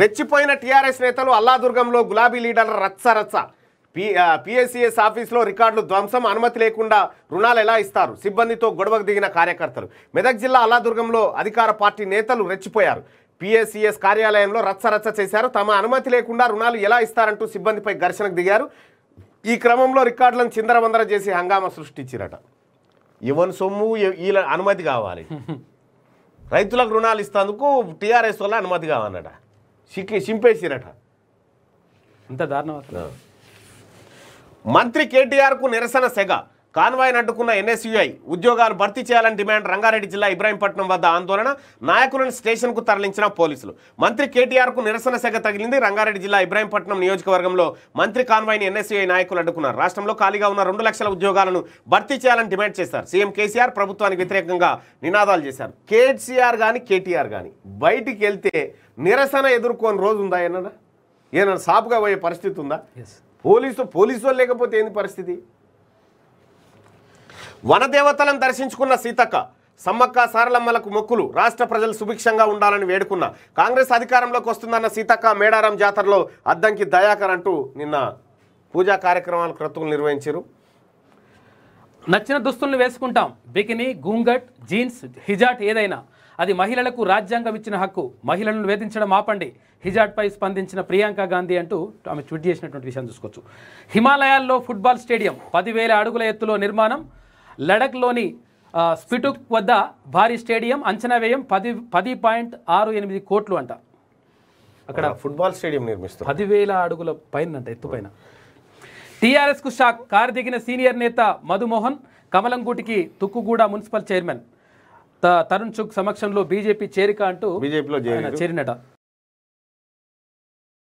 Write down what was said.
రెచ్చిపోయిన TRS నేతలు అల్లాదుర్గంలో గులాబీ leader రచ్చ రచ్చ పి పిఎస్సిఎస్ ఆఫీస్లో రికార్డులు ధ్వంసం అనుమతి లేకుండా రుణాలు ఎలా ఇస్తారు సిబ్బందితో గొడవకు దిగిన కార్యకర్తలు మెదక్ జిల్లా అల్లాదుర్గంలో అధికార పార్టీ నేతలు రెచ్చిపోయారు పిఎస్సిఎస్ కార్యాలయంలో రచ్చ రచ్చ చేశారు తమ అనుమతి లేకుండా రుణాలు ఎలా ఇస్తారంటూ సిబ్బందిపై ఘర్షణకు దిగారు ఈ క్రమంలో రికార్డులను చిందరవందర చేసి హంగామా సృష్టించారట ఇవన్ సొమ్ము వీళ్ళ అనుమతి కావాలి రైతులకు రుణాలు ఇస్తేందుకు టీఆర్ఎస్ వల్ల అనుమతి కావాలన్నట సిక్కి చింపేసిరట అంత దారుణం మంత్రి కేటీఆర్కు నిరసన సెగ కాన్వాయ్ అడ్డుకున్న ఎన్ఎస్యుఐ ఉద్యోగాలు భర్తీ చేయాలని డిమాండ్ రంగారెడ్డి జిల్లా ఇబ్రాహీంపట్నం వద్ద ఆందోళన నాయకులను స్టేషన్కు తరలించిన పోలీసులు మంత్రి కేటీఆర్కు నిరసన సెగ తగిలింది రంగారెడ్డి జిల్లా ఇబ్రాహీంపట్నం నియోజకవర్గంలో మంత్రి కాన్వాయ్ని ఎన్ఎస్యుఐ నాయకులు అడ్డుకున్నారు రాష్ట్రంలో ఖాళీగా ఉన్న రెండు లక్షల ఉద్యోగాలను భర్తీ చేయాలని డిమాండ్ చేశారు సీఎం కేసీఆర్ ప్రభుత్వానికి వ్యతిరేకంగా నినాదాలు చేశారు కేసీఆర్ కానీ కేటీఆర్ కానీ బయటికి వెళ్తే నిరసన ఎదుర్కొని రోజు ఉందా ఏమన్నా ఏమన్నా సాపుగా పోయే పరిస్థితి ఉందా పోలీసు పోలీసు లేకపోతే ఏంది పరిస్థితి వనదేవతలను దర్శించుకున్న సీతక్క సమ్మక్క సారలమ్మలకు మొక్కులు రాష్ట్ర ప్రజలు సుభిక్షంగా ఉండాలని వేడుకున్న కాంగ్రెస్ అధికారంలోకి వస్తుందన్న సీతక్క మేడారం జాతరలో అద్దంకి దయాకర్ అంటూ నిన్న పూజా కార్యక్రమాలు క్రతువులు నిర్వహించారు నచ్చిన దుస్తులను వేసుకుంటాం బికిని గూంగట్ జీన్స్ హిజాట్ ఏదైనా అది మహిళలకు రాజ్యాంగం ఇచ్చిన హక్కు మహిళలను వేధించడం ఆపండి హిజాట్పై స్పందించిన ప్రియాంక గాంధీ అంటూ ఆమె ట్వీట్ చేసినటువంటి విషయం చూసుకోవచ్చు హిమాలయాల్లో ఫుట్బాల్ స్టేడియం పదివేల అడుగుల ఎత్తులో నిర్మాణం లడక్లోని స్పిటుక్ వద్ద భారీ స్టేడియం అంచనా వ్యయం పది పది పాయింట్ ఆరు ఎనిమిది కోట్లు అంట అక్కడ ఫుట్బాల్ స్టేడియం నిర్మిస్తారు పదివేల అడుగుల పైన అంట పైన టీఆర్ఎస్కు షాక్ కారు దిగిన సీనియర్ నేత మధుమోహన్ కమలంగూటికి తుక్కుగూడ మున్సిపల్ చైర్మన్ తరుణ్ చుక్ సమక్షంలో బీజేపీ చేరిక అంటూ బీజేపీలో చేరినట